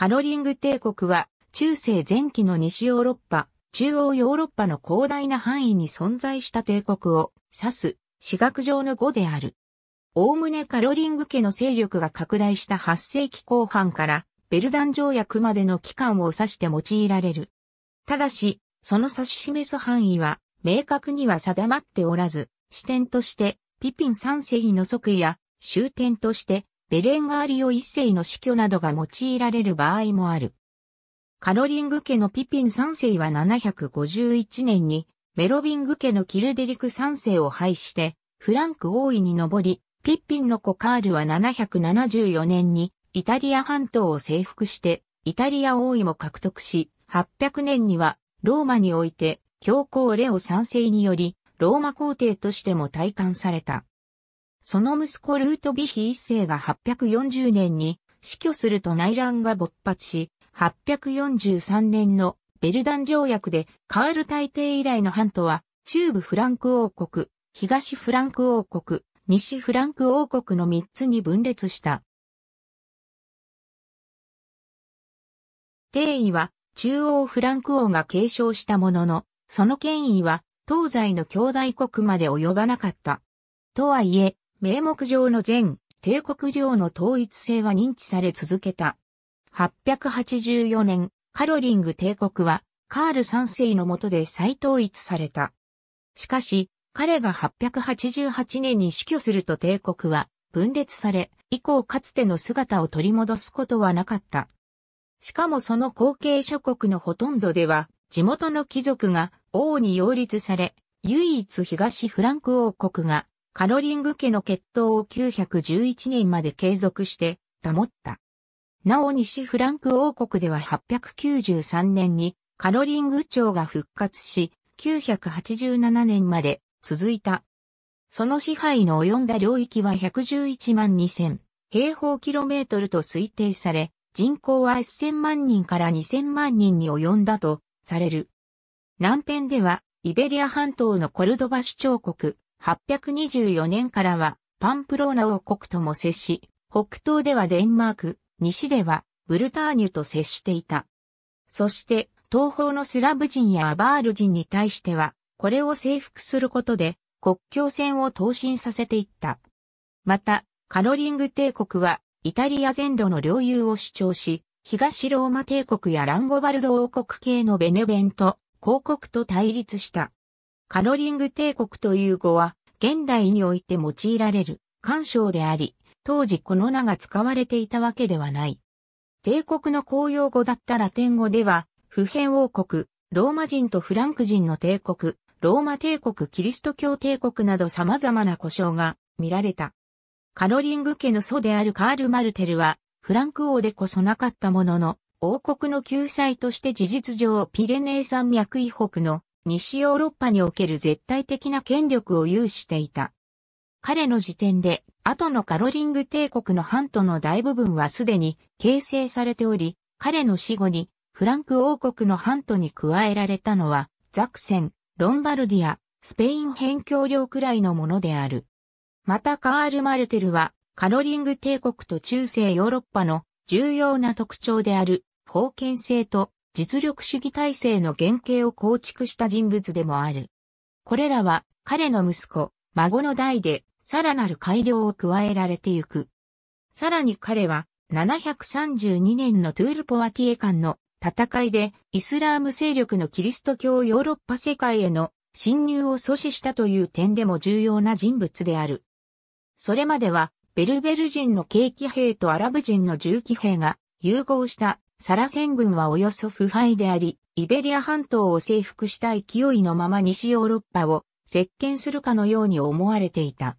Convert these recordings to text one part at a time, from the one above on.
カロリング帝国は中世前期の西ヨーロッパ、中央ヨーロッパの広大な範囲に存在した帝国を指す私学上の語である。おおむねカロリング家の勢力が拡大した8世紀後半からベルダン条約までの期間を指して用いられる。ただし、その指し示す範囲は明確には定まっておらず、視点としてピピン3世の即位や終点としてベレンガーリオ一世の死去などが用いられる場合もある。カロリング家のピピン三世は751年に、メロビング家のキルデリク三世を廃して、フランク王位に上り、ピッピンの子カールは774年に、イタリア半島を征服して、イタリア王位も獲得し、800年には、ローマにおいて、教皇レオ三世により、ローマ皇帝としても体感された。その息子ルートヴィヒ一世が840年に死去すると内乱が勃発し、843年のベルダン条約でカール大帝以来の半島は中部フランク王国、東フランク王国、西フランク王国の3つに分裂した。帝位は中央フランク王が継承したものの、その権威は東西の兄弟国まで及ばなかった。とはいえ、名目上の全帝国領の統一性は認知され続けた。884年、カロリング帝国はカール3世の下で再統一された。しかし、彼が888年に死去すると帝国は分裂され、以降かつての姿を取り戻すことはなかった。しかもその後継諸国のほとんどでは、地元の貴族が王に擁立され、唯一東フランク王国がカロリング家の血統を911年まで継続して保った。なお西フランク王国では893年にカロリング朝が復活し、987年まで続いた。その支配の及んだ領域は111万2000平方キロメートルと推定され、人口は1000万人から2000万人に及んだとされる。南辺ではイベリア半島のコルドバ首長国、824年からはパンプローナ王国とも接し、北東ではデンマーク、西ではブルターニュと接していた。そして東方のスラブ人やアバール人に対しては、これを征服することで国境線を投進させていった。また、カロリング帝国はイタリア全土の領有を主張し、東ローマ帝国やランゴバルド王国系のベネベント、広国と対立した。カロリング帝国という語は、現代において用いられる、干渉であり、当時この名が使われていたわけではない。帝国の公用語だったラテン語では、普遍王国、ローマ人とフランク人の帝国、ローマ帝国、キリスト教帝国など様々な故障が見られた。カロリング家の祖であるカール・マルテルは、フランク王でこそなかったものの、王国の救済として事実上ピレネー山脈以北の西ヨーロッパにおける絶対的な権力を有していた。彼の時点で、後のカロリング帝国の半島の大部分はすでに形成されており、彼の死後にフランク王国の半島に加えられたのは、ザクセン、ロンバルディア、スペイン辺境領くらいのものである。またカール・マルテルは、カロリング帝国と中世ヨーロッパの重要な特徴である封建性と実力主義体制の原型を構築した人物でもある。これらは彼の息子、孫の代でさらなる改良を加えられてゆく。さらに彼は732年のトゥールポワティエ間の戦いでイスラーム勢力のキリスト教ヨーロッパ世界への侵入を阻止したという点でも重要な人物である。それまではベルベル人の軽気兵とアラブ人の銃機兵が融合したサラセン軍はおよそ腐敗であり、イベリア半島を征服した勢いのまま西ヨーロッパを接見するかのように思われていた。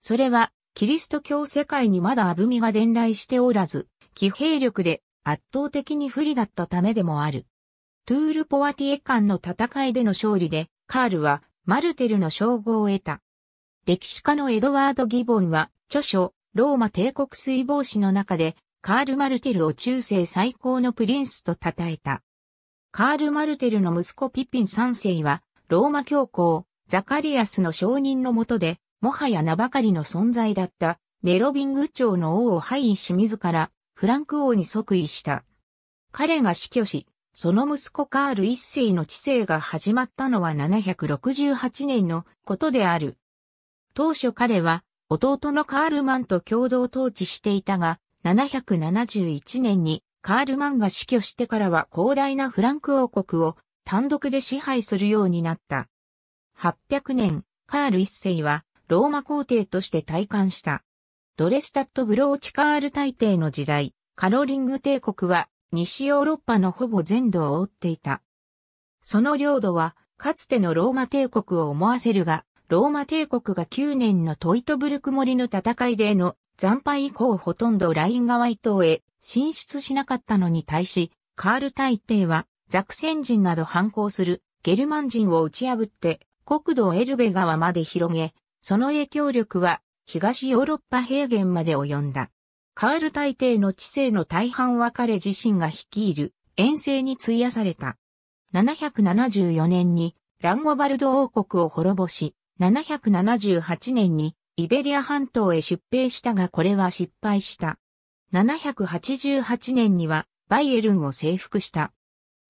それは、キリスト教世界にまだアブミが伝来しておらず、騎兵力で圧倒的に不利だったためでもある。トゥール・ポワティエ間の戦いでの勝利で、カールはマルテルの称号を得た。歴史家のエドワード・ギボンは、著書、ローマ帝国水防止の中で、カール・マルテルを中世最高のプリンスと称えた。カール・マルテルの息子ピピン3世は、ローマ教皇、ザカリアスの承認のもとで、もはや名ばかりの存在だった、メロビング朝の王を廃位し自ら、フランク王に即位した。彼が死去し、その息子カール一世の治世が始まったのは768年のことである。当初彼は弟のカールマンと共同統治していたが、7 7 1年にカールマンが死去してからは広大なフランク王国を単独で支配するようになった。800年、カール一世はローマ皇帝として退官した。ドレスタット・ブローチカール大帝の時代、カロリング帝国は西ヨーロッパのほぼ全土を覆っていた。その領土はかつてのローマ帝国を思わせるが、ローマ帝国が9年のトイトブルク森の戦いでの惨敗以降ほとんどライン川伊東へ進出しなかったのに対し、カール大帝はザクセン人など反抗するゲルマン人を打ち破って国土エルベ川まで広げ、その影響力は東ヨーロッパ平原まで及んだ。カール大帝の知性の大半は彼自身が率いる遠征に費やされた。774年にランゴバルド王国を滅ぼし、778年にイベリア半島へ出兵したがこれは失敗した。788年にはバイエルンを征服した。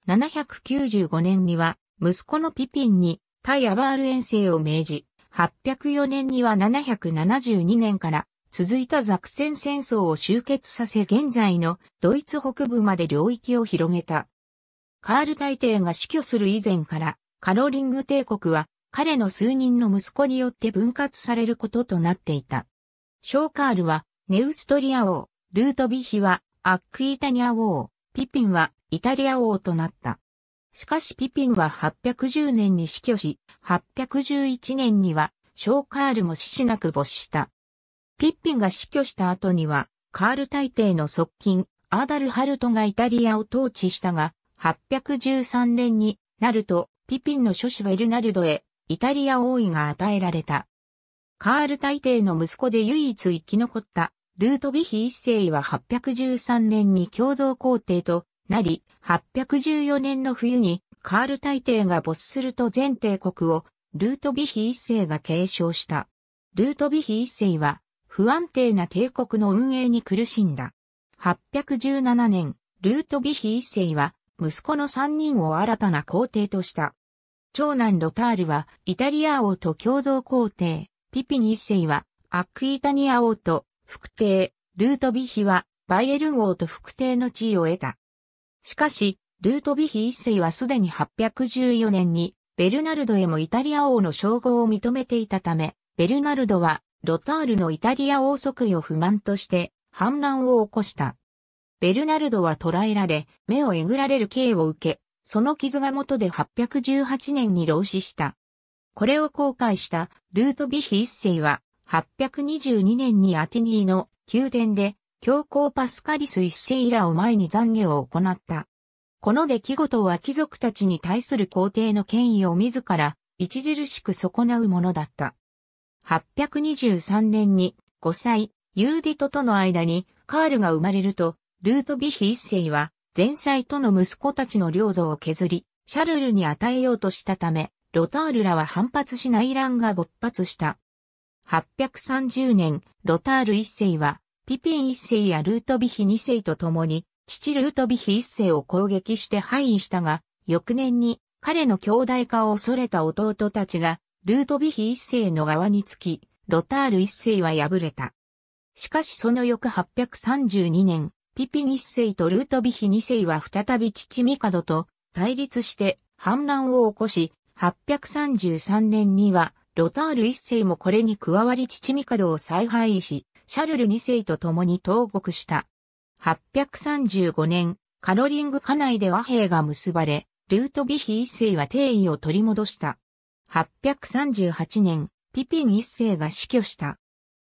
795年には息子のピピンに対アバール遠征を命じ、804年には772年から続いたザクセン戦争を終結させ現在のドイツ北部まで領域を広げた。カール大帝が死去する以前からカロリング帝国は彼の数人の息子によって分割されることとなっていた。ショーカールはネウストリア王、ルートビヒはアックイタニア王、ピピンはイタリア王となった。しかしピピンは810年に死去し、811年にはショーカールも死しなく没した。ピッピンが死去した後には、カール大帝の側近、アーダルハルトがイタリアを統治したが、813年になると、ピピンの諸子ベルナルドへイタリア王位が与えられた。カール大帝の息子で唯一生き残ったルートヴィヒ一世は813年に共同皇帝となり、814年の冬にカール大帝が没すると全帝国をルートヴィヒ一世が継承した。ルートヴィヒ一世は不安定な帝国の運営に苦しんだ。817年、ルートヴィヒ一世は息子の3人を新たな皇帝とした。長男ロタールはイタリア王と共同皇帝、ピピン一世はアクイタニア王と副帝、ルートビヒはバイエルン王と副帝の地位を得た。しかし、ルートビヒ一世はすでに814年にベルナルドへもイタリア王の称号を認めていたため、ベルナルドはロタールのイタリア王即位を不満として反乱を起こした。ベルナルドは捕らえられ、目をえぐられる刑を受け、その傷が元で818年に老死した。これを公開したルートビヒ一世は、822年にアティニーの宮殿で、教皇パスカリス一世以来を前に懺悔を行った。この出来事は貴族たちに対する皇帝の権威を自ら著しく損なうものだった。823年に5歳、ユーディトとの間にカールが生まれると、ルートビヒ一世は前妻との息子たちの領土を削り、シャルルに与えようとしたため、ロタールらは反発し内乱が勃発した。830年、ロタール一世は、ピピン一世やルートビヒ二世と共に、父ルートビヒ一世を攻撃して敗位したが、翌年に彼の兄弟化を恐れた弟たちが、ルートビヒ一世の側につき、ロタール一世は敗れた。しかしその翌832年、ピピ2世とルートビヒ2世は再び父ミカドと対立して反乱を起こし、833年にはロタール1世もこれに加わり父ミカドを再廃し、シャルル2世と共に投獄した。835年、カロリング家内で和平が結ばれ、ルートビヒ一世は定位を取り戻した。838年、ピピン一世が死去した。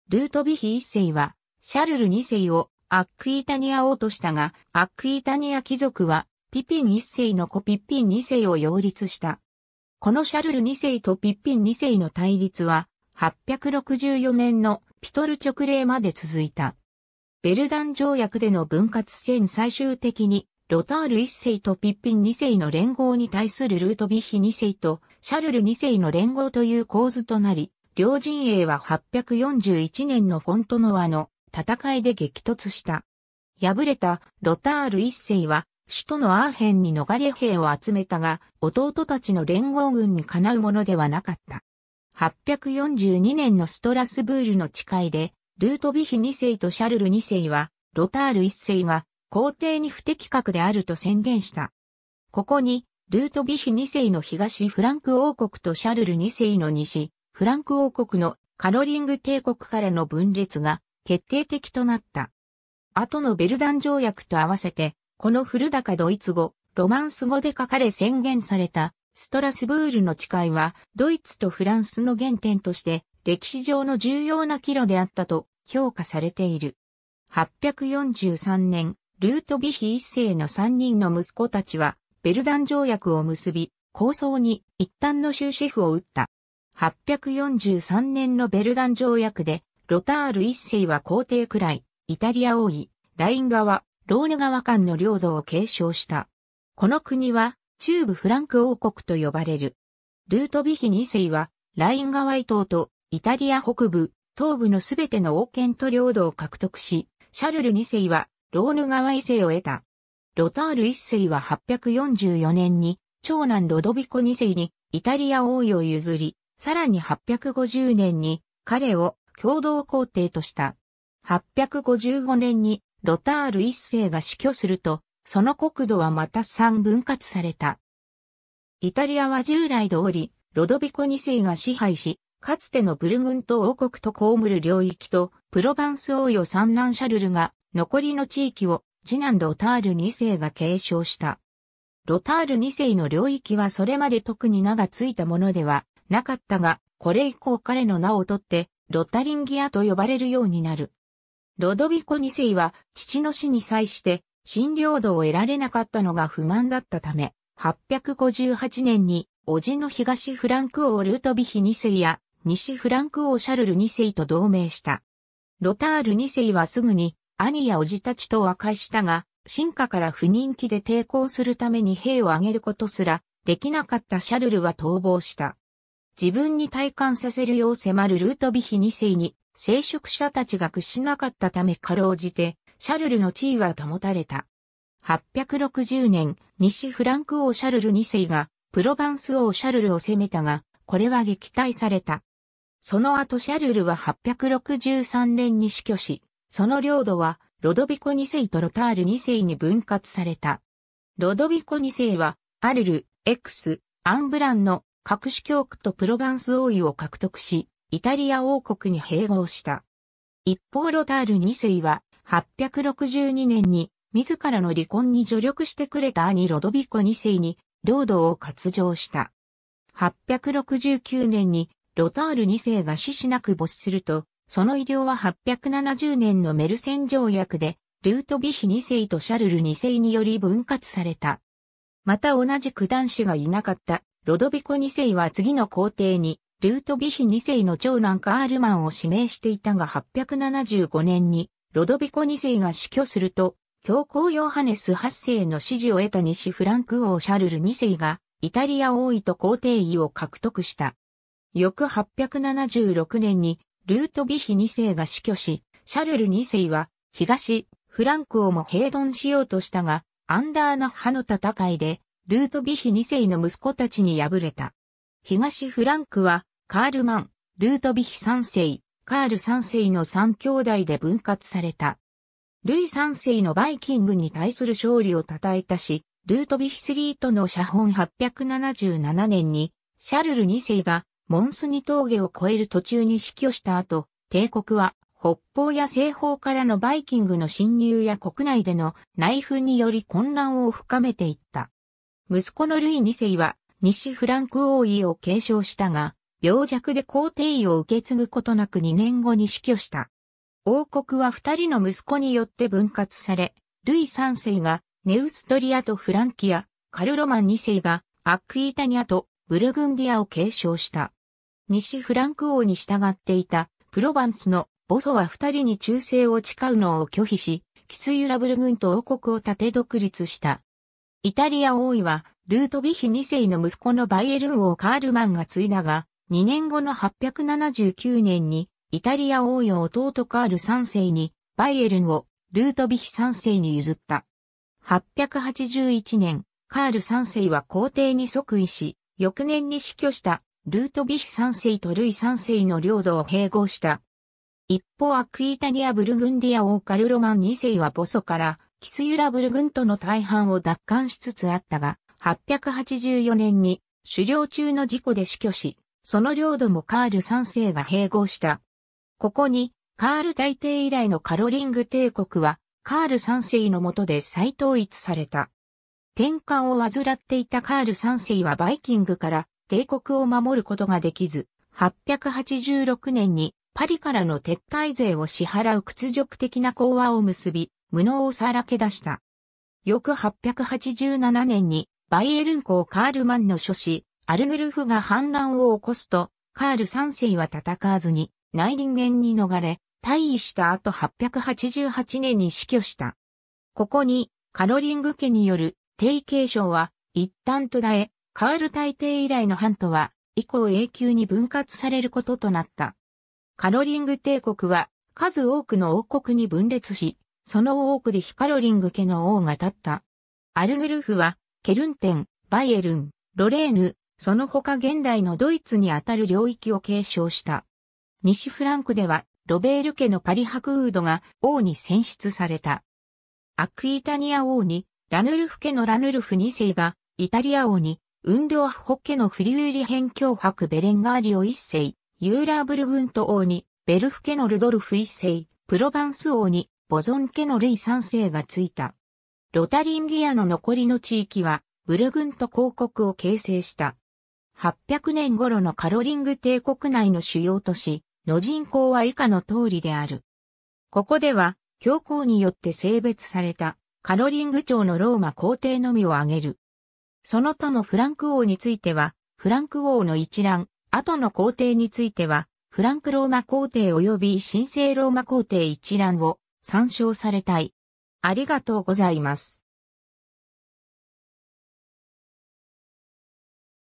ルートビヒ一世は、シャルル二世をアックイタニア王としたが、アックイタニア貴族は、ピピン一世の子ピッピン二世を擁立した。このシャルル二世とピッピン二世の対立は、864年のピトル直令まで続いた。ベルダン条約での分割戦最終的に、ロタール一世とピッピン二世の連合に対するルートビヒ二世とシャルル二世の連合という構図となり、両陣営は841年のフォントノワの戦いで激突した。敗れたロタール一世は首都のアーヘンに逃れ兵を集めたが、弟たちの連合軍にかなうものではなかった。842年のストラスブールの誓いで、ルートビヒ二世とシャルル二世は、ロタール一世が皇帝に不適格であると宣言した。ここに、ルートビヒ二世の東フランク王国とシャルル二世の西、フランク王国のカロリング帝国からの分裂が決定的となった。後のベルダン条約と合わせて、この古高ドイツ語、ロマンス語で書かれ宣言されたストラスブールの誓いは、ドイツとフランスの原点として、歴史上の重要な岐路であったと評価されている。843年、ルートビヒ一世の3人の息子たちは、ベルダン条約を結び、構想に一旦の終止符を打った。843年のベルダン条約で、ロタール一世は皇帝くらい、イタリア王位、ライン川、ローヌ川間の領土を継承した。この国は、中部フランク王国と呼ばれる。ルートビヒ二世は、ライン川伊東と、イタリア北部、東部のすべての王権と領土を獲得し、シャルル二世は、ローヌ川伊勢を得た。ロタール一世は844年に、長男ロドビコ二世に、イタリア王位を譲り、さらに850年に、彼を共同皇帝とした。855年にロタール一世が死去すると、その国土はまた三分割された。イタリアは従来通り、ロドビコ2世が支配し、かつてのブルグント王国とコムル領域と、プロバンス王与三男シャルルが、残りの地域を、次男ロタール2世が継承した。ロタール2世の領域はそれまで特に名がついたものではなかったが、これ以降彼の名をとって、ロタリンギアと呼ばれるようになる。ロドビコ2世は父の死に際して診療度を得られなかったのが不満だったため、858年に、叔父の東フランク王ルートビヒ2世や、西フランク王シャルル2世と同盟した。ロタール2世はすぐに、兄や叔父たちと和解したが、進化から不人気で抵抗するために兵を挙げることすら、できなかったシャルルは逃亡した。自分に体感させるよう迫るルートビヒ2世に、聖職者たちが屈しなかったためかろうじて、シャルルの地位は保たれた。860年、西フランク王シャルル2世が、プロヴァンス王シャルルを攻めたが、これは撃退された。その後シャルルは863年に死去し、その領土は、ロドビコ2世とロタール2世に分割された。ロドビコ2世は、アルル、エクス、アンブランの各種教区とプロバンス王位を獲得し、イタリア王国に併合した。一方ロタール2世は、862年に、自らの離婚に助力してくれた兄ロドビコ2世に、領土を割譲した。869年に、ロタール2世が死しなく没すると、その医療は870年のメルセン条約で、ルートビヒ2世とシャルル2世により分割された。また同じ九男子がいなかったロドビコ2世は次の皇帝に、ルートビヒ2世の長男カールマンを指名していたが875年に、ロドビコ2世が死去すると、教皇ヨハネス8世の支持を得た西フランク王シャルル2世が、イタリア王位と皇帝位を獲得した。翌876年に、ルートビヒ2世が死去し、シャルル2世は、東、フランク王も併存しようとしたが、アンダーナ派の戦いで、ルートビヒ2世の息子たちに敗れた。東フランクは、カールマン、ルートビヒ3世、カール3世の3兄弟で分割された。ルイ3世のバイキングに対する勝利を称えたし、ルートビヒ3との写本877年に、シャルル2世がモンスニ峠を越える途中に死去した後、帝国は北方や西方からのバイキングの侵入や国内での内紛により混乱を深めていった。息子のルイ2世は西フランク王位を継承したが、病弱で皇帝位を受け継ぐことなく2年後に死去した。王国は二人の息子によって分割され、ルイ3世がネウストリアとフランキア、カルロマン2世がアックイタニアとブルグンディアを継承した。西フランク王に従っていたプロヴァンスのボソは二人に忠誠を誓うのを拒否し、キスユラブル軍と王国を立て独立した。イタリア王位は、ルートヴィヒ2世の息子のバイエルン王カールマンが継いだが、2年後の879年に、イタリア王位を弟カール3世に、バイエルンをルートヴィヒ3世に譲った。881年、カール3世は皇帝に即位し、翌年に死去したルートヴィヒ3世とルイ3世の領土を併合した。一方アクイタニア・ブルグンディア王カルロマン2世はボソからキスユラブル軍との大半を奪還しつつあったが、884年に狩猟中の事故で死去し、その領土もカール3世が併合した。ここに、カール大帝以来のカロリング帝国は、カール3世の下で再統一された。転換を患っていたカール3世はバイキングから帝国を守ることができず、886年にパリからの撤退税を支払う屈辱的な講和を結び、無能をさらけ出した。翌887年にバイエルン公カールマンの諸子、アルヌルフが反乱を起こすと、カール三世は戦わずに内輪元に逃れ、退位した後888年に死去した。ここにカロリング家による定継承は一旦途絶え、カール大帝以来の半島は以降永久に分割されることとなった。カロリング帝国は数多くの王国に分裂し、その多くでヒカロリング家の王が立った。アルヌルフは、ケルンテン、バイエルン、ロレーヌ、その他現代のドイツにあたる領域を継承した。西フランクでは、ロベール家のパリ・ハクウードが王に選出された。アクイタニア王に、ラヌルフ家のラヌルフ2世が、イタリア王に、ウンドアフホッケのフリューリヘン教伯ベレンガーリオ1世、ユーラーブルグント王に、ベルフ家のルドルフ1世、プロバンス王に、ボゾン家のルイ成世がついた。ロタリンギアの残りの地域は、ブルグンと広告を形成した。800年頃のカロリング帝国内の主要都市、の人口は以下の通りである。ここでは、教皇によって性別された、カロリング朝のローマ皇帝のみを挙げる。その他のフランク王については、フランク王の一覧、後の皇帝については、フランクローマ皇帝及び神聖ローマ皇帝一覧を参照されたい。ありがとうございます。